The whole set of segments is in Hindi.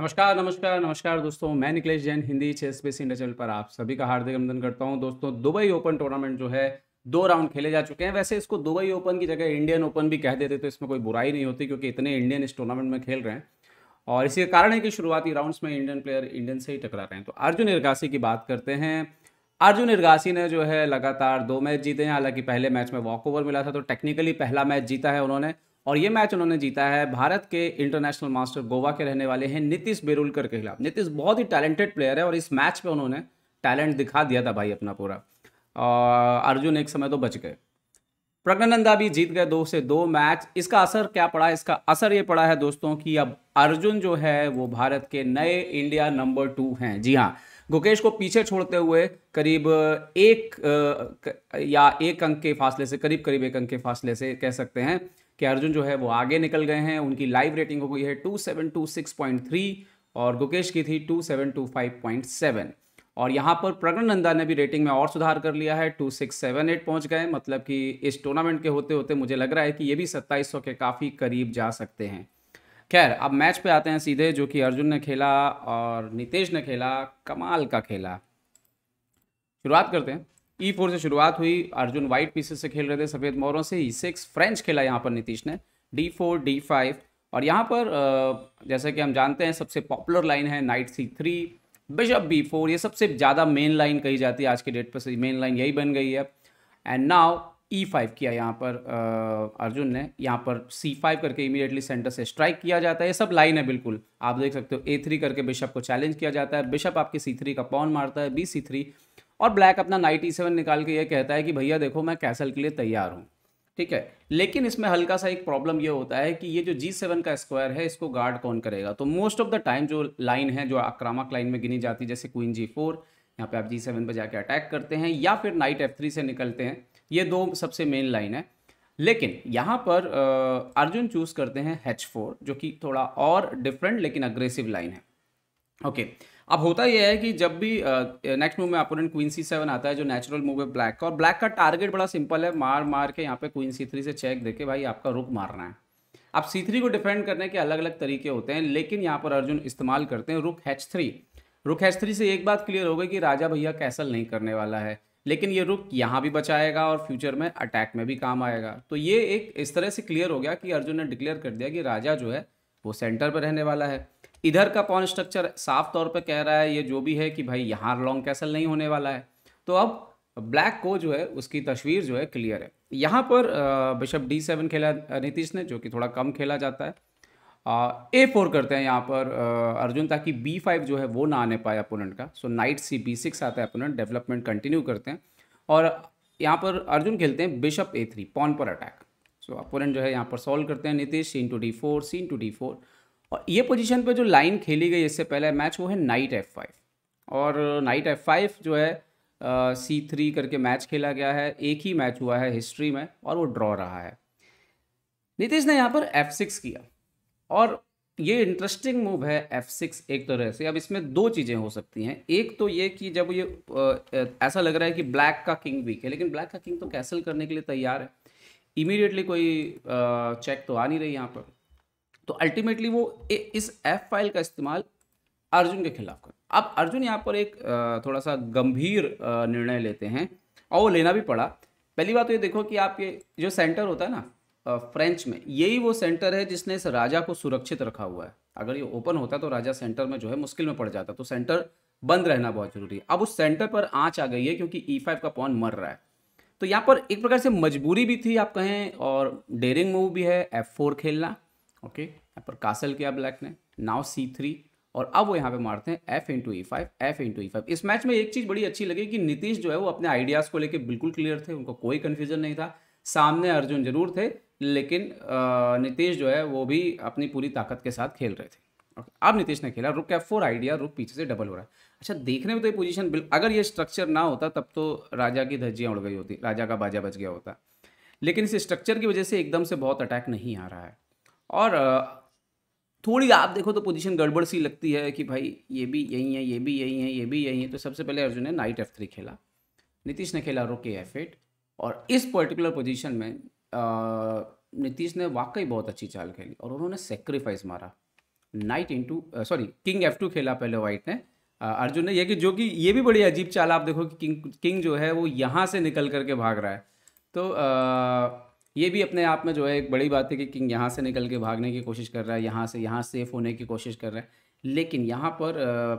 नमस्कार नमस्कार नमस्कार दोस्तों मैं Niklesh Jain Hindi ChessBase India channel पर आप सभी का हार्दिक अभिनंदन करता हूं दोस्तों दुबई ओपन टूर्नामेंट जो है दो राउंड खेले जा चुके हैं वैसे इसको दुबई ओपन की जगह इंडियन ओपन भी कह देते तो इसमें कोई बुराई नहीं होती क्योंकि इतने इंडियन इस टूर्नामेंट में खेल रहे हैं और इसी कारण है कि शुरुआती राउंड्स में इंडियन प्लेयर इंडियन से ही टकरा रहे हैं तो अर्जुन इरगासी की बात करते हैं अर्जुन इरगासी ने जो है लगातार दो मैच जीते हैं हालांकि पहले मैच में वॉक ओवर मिला था तो टेक्निकली पहला मैच जीता है उन्होंने और ये मैच उन्होंने जीता है भारत के इंटरनेशनल मास्टर गोवा के रहने वाले हैं नीतीश बेरुलकर के खिलाफ नीतीश बहुत ही टैलेंटेड प्लेयर है और इस मैच पे उन्होंने टैलेंट दिखा दिया था भाई अपना पूरा और अर्जुन एक समय तो बच गए प्रज्ञानंदा भी जीत गए दो से दो मैच इसका असर क्या पड़ा इसका असर ये पड़ा है दोस्तों कि अब अर्जुन जो है वो भारत के नए इंडिया नंबर टू हैं जी हाँ गुकेश को पीछे छोड़ते हुए करीब एक या एक अंक के फासले से करीब करीब एक अंक के फासले से कह सकते हैं कि अर्जुन जो है वो आगे निकल गए हैं उनकी लाइव रेटिंग हो गई है 2726.3 और गुकेश की थी 2725.7 और यहाँ पर प्रगण नंदा ने भी रेटिंग में और सुधार कर लिया है 2678 पहुँच गए मतलब कि इस टूर्नामेंट के होते होते मुझे लग रहा है कि ये भी सत्ताईस के काफ़ी करीब जा सकते हैं खैर अब मैच पे आते हैं सीधे जो कि अर्जुन ने खेला और नितेश ने खेला कमाल का खेला शुरुआत करते हैं ई e फोर से शुरुआत हुई अर्जुन व्हाइट पीसेस से खेल रहे थे सफ़ेद मोरों से ई सिक्स फ्रेंच खेला यहाँ पर नीतीश ने डी फोर डी फाइव और यहाँ पर जैसा कि हम जानते हैं सबसे पॉपुलर लाइन है knight c three bishop b four ये सबसे ज़्यादा मेन लाइन कही जाती है आज के डेट पर से मेन लाइन यही बन गई है एंड नाव ई फाइव किया यहाँ पर आ, अर्जुन ने यहाँ पर सी फाइव करके इमीडिएटली सेंटर से स्ट्राइक किया जाता है ये सब लाइन है बिल्कुल आप देख सकते हो ए थ्री करके बिशप को चैलेंज किया जाता है बिशप आपके सी थ्री का पॉन मारता है बी सी थ्री और ब्लैक अपना ई सेवन निकाल के ये कहता है कि भैया देखो मैं कैसल के लिए तैयार हूँ ठीक है लेकिन इसमें हल्का सा एक प्रॉब्लम ये होता है कि ये जो जी सेवन का स्क्वायर है इसको गार्ड कौन करेगा तो मोस्ट ऑफ द टाइम जो लाइन है जो आक्रामक लाइन में गिनी जाती है जैसे क्वीन जी फोर यहाँ पे आप जी सेवन पर जाके अटैक करते हैं या फिर नाइट एफ थ्री से निकलते हैं ये दो सबसे मेन लाइन है लेकिन यहाँ पर आ, अर्जुन चूज़ करते हैं एच फोर जो कि थोड़ा और डिफरेंट लेकिन अग्रेसिव लाइन है ओके okay. अब होता यह है कि जब भी नेक्स्ट मूव में अपोनेंट क्वीन सी सेवन आता है जो नेचुरल मूव है ब्लैक का और ब्लैक का टारगेट बड़ा सिंपल है मार मार के यहाँ पे क्वीन सी थ्री से चेक देके भाई आपका रुक मारना है अब सी थ्री को डिफेंड करने के अलग अलग तरीके होते हैं लेकिन यहाँ पर अर्जुन इस्तेमाल करते हैं rook h three rook h three से एक बात क्लियर हो गई कि राजा भैया कैसल नहीं करने वाला है लेकिन ये रुक यहाँ भी बचाएगा और फ्यूचर में अटैक में भी काम आएगा तो ये एक इस तरह से क्लियर हो गया कि अर्जुन ने डिक्लेयर कर दिया कि राजा जो है वो सेंटर पर रहने वाला है इधर का पॉन स्ट्रक्चर साफ तौर पे कह रहा है ये जो भी है कि भाई यहाँ लॉन्ग कैसल नहीं होने वाला है तो अब ब्लैक को जो है उसकी तस्वीर जो है क्लियर है यहाँ पर बिशप डी सेवन खेला नीतीश ने जो कि थोड़ा कम खेला जाता है ए फोर करते हैं यहाँ पर अर्जुन ताकि बी फाइव जो है वो ना आने पाए अपोनेंट का so knight c b six आता है अपोनेंट डेवलपमेंट कंटिन्यू करते हैं और यहाँ पर अर्जुन खेलते हैं बिशप ए थ्री पॉन पर अटैक सो अपोनेंट जो है यहाँ पर सॉल्व करते हैं नीतीश सीन टू डी फोर सीन टू डी फोर और ये पोजीशन पे जो लाइन खेली गई इससे पहले मैच वो है नाइट एफ फाइव और नाइट एफ फाइव जो है सी थ्री करके मैच खेला गया है एक ही मैच हुआ है हिस्ट्री में और वो ड्रॉ रहा है नीतीश ने यहाँ पर एफ सिक्स किया और ये इंटरेस्टिंग मूव है एफ सिक्स एक तरह से अब इसमें दो चीज़ें हो सकती हैं एक तो ये कि जब ये ऐसा लग रहा है कि ब्लैक का किंग वीक है लेकिन ब्लैक का किंग तो कैसल करने के लिए तैयार है इमीडिएटली कोई चेक तो आ नहीं रही यहाँ पर तो अल्टीमेटली वो इस एफ फाइल का इस्तेमाल अर्जुन के खिलाफ कर अब अर्जुन यहाँ पर एक थोड़ा सा गंभीर निर्णय लेते हैं और वो लेना भी पड़ा पहली बात तो ये देखो कि आपके जो सेंटर होता है ना फ्रेंच में यही वो सेंटर है जिसने इस राजा को सुरक्षित रखा हुआ है अगर ये ओपन होता तो राजा सेंटर में जो है मुश्किल में पड़ जाता तो सेंटर बंद रहना बहुत जरूरी है अब उस सेंटर पर आँच आ गई है क्योंकि ई e फाइव का पॉन मर रहा है तो यहाँ पर एक प्रकार से मजबूरी भी थी आप कहें और डेरिंग मूव भी है एफ फोर खेलना ओके यहाँ पर कासल किया ब्लैक ने नाव सी थ्री और अब वो यहाँ पे मारते हैं f into e five f into e five इस मैच में एक चीज़ बड़ी अच्छी लगी कि नीतीश जो है वो अपने आइडियाज़ को लेके बिल्कुल क्लियर थे उनको कोई कन्फ्यूजन नहीं था सामने अर्जुन जरूर थे लेकिन नीतीश जो है वो भी अपनी पूरी ताकत के साथ खेल रहे थे अब नीतीश ने खेला रुक एफ फोर आइडिया रुक पीछे से डबल हो रहा है अच्छा देखने में तो ये पोजीशन अगर ये स्ट्रक्चर ना होता तब तो राजा की धज्जियाँ उड़ गई होती राजा का बाजा बच गया होता लेकिन इस स्ट्रक्चर की वजह से एकदम से बहुत अटैक नहीं आ रहा है और थोड़ी आप देखो तो पोजीशन गड़बड़ सी लगती है कि भाई ये भी यही है ये भी यही है ये भी यही है तो सबसे पहले अर्जुन ने नाइट एफ थ्री खेला नीतीश ने खेला रोके एफ एट और इस पर्टिकुलर पोजीशन में नीतीश ने वाकई बहुत अच्छी चाल खेली और उन्होंने सेक्रीफाइस मारा knight into sorry king f two खेला पहले वाइट ने अर्जुन ने यह कि जो कि ये भी बड़ी अजीब चाल आप देखो कि किंग किंग जो है वो यहाँ से निकल करके भाग रहा है तो आ, ये भी अपने आप में जो है एक बड़ी बात है कि किंग यहाँ से निकल के भागने की कोशिश कर रहा है यहाँ से यहाँ सेफ होने की कोशिश कर रहा है लेकिन यहाँ पर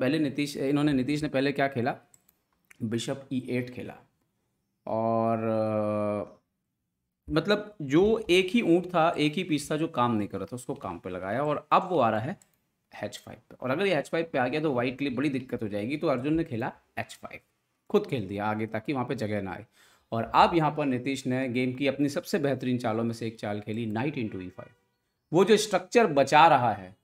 पहले नीतीश इन्होंने नीतीश ने पहले क्या खेला बिशप ई एट खेला और मतलब जो एक ही ऊँट था एक ही पीस था जो काम नहीं कर रहा था उसको काम पर लगाया और अब वो आ रहा है एच फाइव पर और अगर ये एच फाइव पर आ गया तो वाइट के लिए बड़ी दिक्कत हो जाएगी तो अर्जुन ने खेला एच फाइव खुद खेल दिया आगे ताकि वहाँ पर जगह ना आए और अब यहाँ पर नीतीश ने गेम की अपनी सबसे बेहतरीन चालों में से एक चाल खेली knight into e five वो जो स्ट्रक्चर बचा रहा है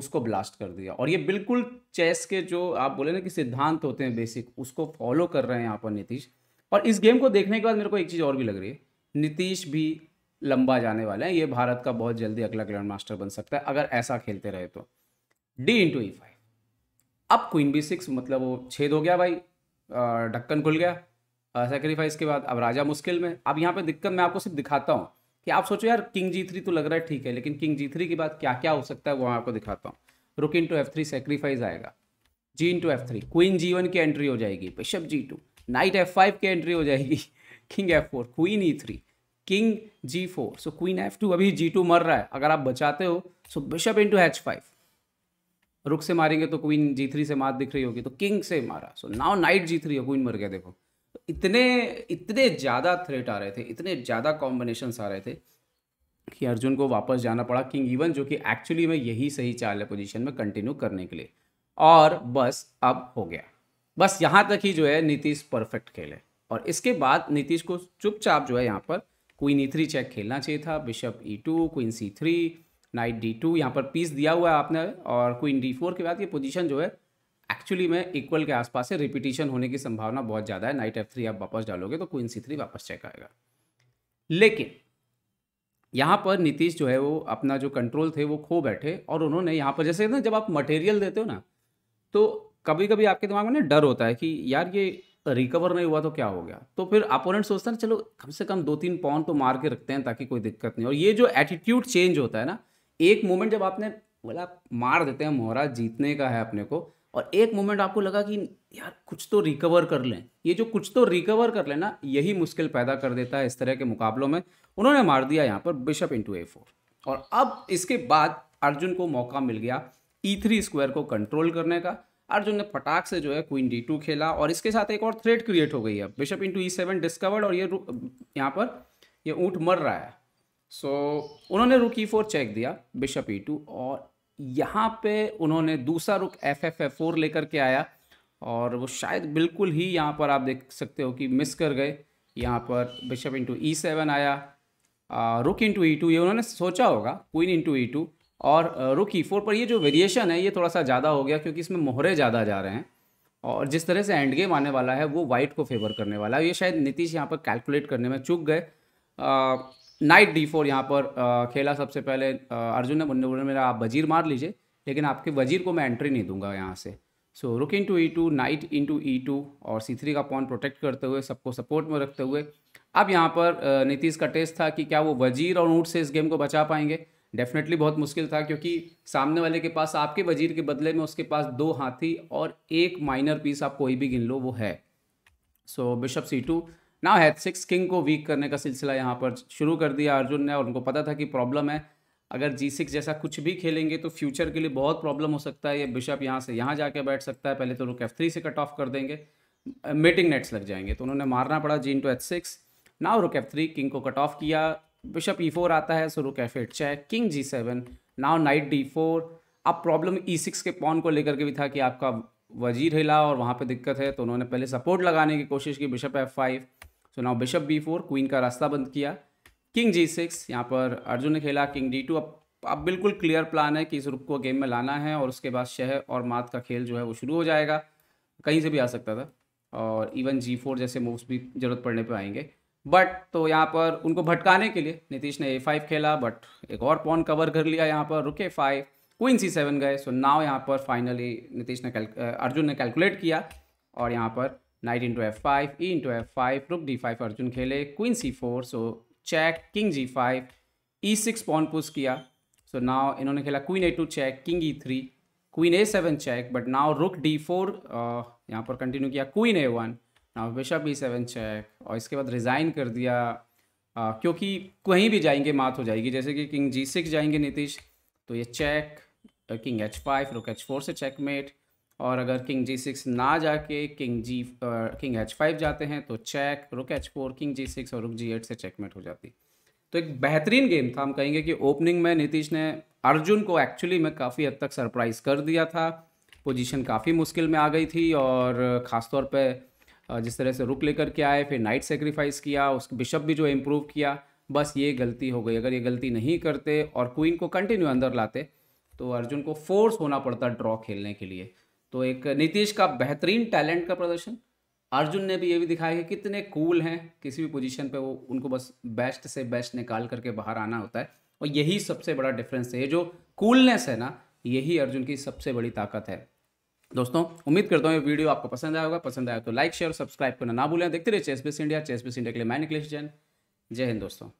उसको ब्लास्ट कर दिया और ये बिल्कुल चेस के जो आप बोले ना कि सिद्धांत होते हैं बेसिक उसको फॉलो कर रहे हैं यहाँ पर नीतीश और इस गेम को देखने के बाद मेरे को एक चीज़ और भी लग रही है नीतीश भी लंबा जाने वाले हैं ये भारत का बहुत जल्दी अगला ग्रैंड मास्टर बन सकता है अगर ऐसा खेलते रहे तो डी इंटू ई फाइव अब क्वीन बी सिक्स मतलब वो छेद हो गया भाई ढक्कन खुल गया सेक्रीफाइस के बाद अब राजा मुश्किल में अब यहाँ पे दिक्कत मैं आपको सिर्फ दिखाता हूँ कि आप सोचो यार किंग जी थ्री तो लग रहा है ठीक है लेकिन किंग जी थ्री के बाद क्या क्या हो सकता है वो मैं आपको दिखाता हूँ rook into f three sacrifice आएगा g into f three queen g one की एंट्री हो जाएगी bishop g two knight f five की एंट्री हो जाएगी king f four queen e three king g four so queen f two अभी जी टू मर रहा है अगर आप बचाते हो so bishop into h five rook से मारेंगे तो क्वीन जी थ्री से मार दिख रही होगी तो किंग से मारा so now knight g three हो क्वीन मर गया देखो इतने इतने ज़्यादा थ्रेट आ रहे थे इतने ज़्यादा कॉम्बिनेशन आ रहे थे कि अर्जुन को वापस जाना पड़ा किंग इवन जो कि एक्चुअली में यही सही चाल है पोजिशन में कंटिन्यू करने के लिए और बस अब हो गया बस यहाँ तक ही जो है नीतीश परफेक्ट खेले और इसके बाद नीतीश को चुपचाप जो है यहाँ पर क्वीन ई थ्री चेक खेलना चाहिए था bishop e two queen c three knight d two यहाँ पर पीस दिया हुआ है आपने और क्वीन डी फोर के बाद ये पोजीशन जो है एक्चुअली में इक्वल के आसपास है रिपीटिशन होने की संभावना बहुत ज़्यादा है नाइट एफ थ्री आप वापस डालोगे तो क्वीन सी थ्री वापस चेक आएगा लेकिन यहाँ पर नीतीश जो है वो अपना जो कंट्रोल थे वो खो बैठे और उन्होंने यहाँ पर जैसे ना जब आप मटेरियल देते हो ना तो कभी कभी आपके दिमाग में ना डर होता है कि यार ये रिकवर नहीं हुआ तो क्या हो गया तो फिर अपोनेंट सोचता है चलो कम से कम दो तीन पॉन तो मार के रखते हैं ताकि कोई दिक्कत नहीं और ये जो एटीट्यूड चेंज होता है ना एक मोमेंट जब आपने बोला मार देते हैं मोहरा जीतने का है अपने को और एक मोमेंट आपको लगा कि यार कुछ तो रिकवर कर लें ये जो कुछ तो रिकवर कर लेना यही मुश्किल पैदा कर देता है इस तरह के मुकाबलों में उन्होंने मार दिया यहाँ पर बिशप इंटू ए फोर और अब इसके बाद अर्जुन को मौका मिल गया ई थ्री स्क्वायर को कंट्रोल करने का अर्जुन ने पटाख से जो है क्वीन डी टू खेला और इसके साथ एक और थ्रेड क्रिएट हो गई है bishop into e seven discovered और ये यहाँ पर ये ऊँट मर रहा है सो so, उन्होंने रुक ई फोर चेक दिया बिशप ई टू और यहाँ पे उन्होंने दूसरा रुक एफ एफ एफ फोर लेकर के आया और वो शायद बिल्कुल ही यहाँ पर आप देख सकते हो कि मिस कर गए यहाँ पर बिशप इंटू ई सेवन आया रुक इंटू ई टू ये उन्होंने सोचा होगा क्वीन इंटू ई टू और रुक ई फोर पर ये जो वेरिएशन है ये थोड़ा सा ज़्यादा हो गया क्योंकि इसमें मोहरे ज़्यादा जा रहे हैं और जिस तरह से एंड गेम आने वाला है वो वाइट को फेवर करने वाला है ये शायद नीतीश यहाँ पर कैलकुलेट करने में चुक गए नाइट डी फोर यहाँ पर आ, खेला सबसे पहले आ, अर्जुन ने मुन्ने बोले मेरा आप वजीर मार लीजिए लेकिन आपके वजीर को मैं एंट्री नहीं दूंगा यहाँ से so rook into e two knight into e two और सी थ्री का पॉन प्रोटेक्ट करते हुए सबको सपोर्ट में रखते हुए अब यहाँ पर नीतीश का टेस्ट था कि क्या वो वजीर और ऊँट से इस गेम को बचा पाएंगे डेफिनेटली बहुत मुश्किल था क्योंकि सामने वाले के पास आपके वजीर के बदले में उसके पास दो हाथी और एक माइनर पीस आप कोई भी गिन लो वो है सो बिशप सी टू ना सिक्स किंग को वीक करने का सिलसिला यहाँ पर शुरू कर दिया अर्जुन ने और उनको पता था कि प्रॉब्लम है अगर जी सिक्स जैसा कुछ भी खेलेंगे तो फ्यूचर के लिए बहुत प्रॉब्लम हो सकता है ये बिशप यहाँ से यहाँ जाके बैठ सकता है पहले तो रुक एफ थ्री से कट ऑफ कर देंगे मेटिंग नेट्स लग जाएंगे तो उन्होंने मारना पड़ा g into h six now rook f three king को कट ऑफ किया बिशप ई फोर आता है so rook f eight check king g seven now knight d four अब प्रॉब्लम ई सिक्स के पॉन को लेकर के भी था कि आपका वजीर हिला और वहाँ पे दिक्कत है तो उन्होंने पहले सपोर्ट लगाने की कोशिश की बिशप एफ फाइव तो now bishop b four queen का रास्ता बंद किया किंग जी सिक्स यहाँ पर अर्जुन ने खेला किंग डी टू अब अब बिल्कुल क्लियर प्लान है कि इस रुक को गेम में लाना है और उसके बाद शह और मात का खेल जो है वो शुरू हो जाएगा कहीं से भी आ सकता था और इवन जी फोर जैसे मूव्स भी जरूरत पड़ने पर आएंगे बट तो यहाँ पर उनको भटकाने के लिए नीतीश ने ए फाइव खेला बट एक और पॉन कवर कर लिया यहाँ पर रुके फाइव क्वीन सी सेवन गए सो नाव यहाँ पर फाइनली नीतीश ने अर्जुन ने कैलकुलेट किया और यहाँ पर knight into f five e into f five rook d five Arjun खेले queen c four so check king g five e six pawn push किया सो so नाव इन्होंने खेला queen a two check king e three queen a seven check but now rook d four यहाँ पर कंटिन्यू किया queen a one now bishop e seven check और इसके बाद रिज़ाइन कर दिया uh, क्योंकि कहीं भी जाएंगे मात हो जाएगी जैसे कि किंग जी सिक्स जाएंगे नीतीश तो ये check king h five rook h four से चेक मेट और अगर किंग जी सिक्स ना जाके king g king h five जाते हैं तो check rook h four king g six और रुक जी एट से चेकमेट हो जाती तो एक बेहतरीन गेम था हम कहेंगे कि ओपनिंग में नीतीश ने अर्जुन को एक्चुअली में काफ़ी हद तक सरप्राइज़ कर दिया था पोजीशन काफ़ी मुश्किल में आ गई थी और ख़ासतौर पर जिस तरह से रुक लेकर के आए फिर नाइट सेक्रीफाइस किया उस बिशप भी जो इम्प्रूव किया बस ये गलती हो गई अगर ये गलती नहीं करते और क्वीन को कंटिन्यू अंदर लाते तो अर्जुन को फोर्स होना पड़ता ड्रॉ खेलने के लिए तो एक नीतीश का बेहतरीन टैलेंट का प्रदर्शन अर्जुन ने भी ये भी दिखाया कि कितने कूल हैं किसी भी पोजीशन पे वो उनको बस बेस्ट से बेस्ट निकाल करके बाहर आना होता है और यही सबसे बड़ा डिफरेंस है ये जो कूलनेस है ना यही अर्जुन की सबसे बड़ी ताकत है दोस्तों उम्मीद करता हूँ ये वीडियो आपको पसंद आया होगा पसंद आया तो लाइक शेयर सब्सक्राइब करना ना भूलें देखते रहिए ChessBase India ChessBase India के लिए मैं निकलेश जैन जय हिंद दोस्तों